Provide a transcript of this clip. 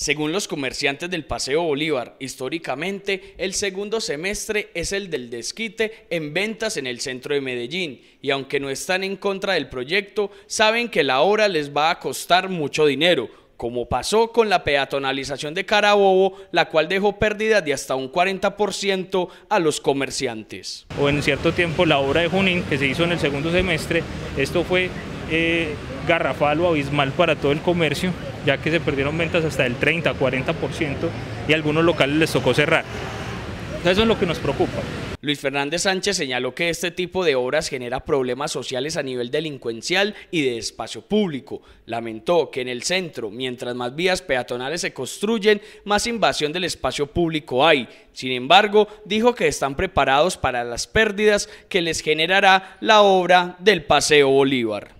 Según los comerciantes del Paseo Bolívar, históricamente el segundo semestre es el del desquite en ventas en el centro de Medellín y aunque no están en contra del proyecto, saben que la obra les va a costar mucho dinero, como pasó con la peatonalización de Carabobo, la cual dejó pérdida de hasta un 40% a los comerciantes. O en cierto tiempo la obra de Junín, que se hizo en el segundo semestre, esto fue eh, garrafal o abismal para todo el comercio, ya que se perdieron ventas hasta el 30, 40% y algunos locales les tocó cerrar. Eso es lo que nos preocupa. Luis Fernández Sánchez señaló que este tipo de obras genera problemas sociales a nivel delincuencial y de espacio público. Lamentó que en el centro, mientras más vías peatonales se construyen, más invasión del espacio público hay. Sin embargo, dijo que están preparados para las pérdidas que les generará la obra del Paseo Bolívar.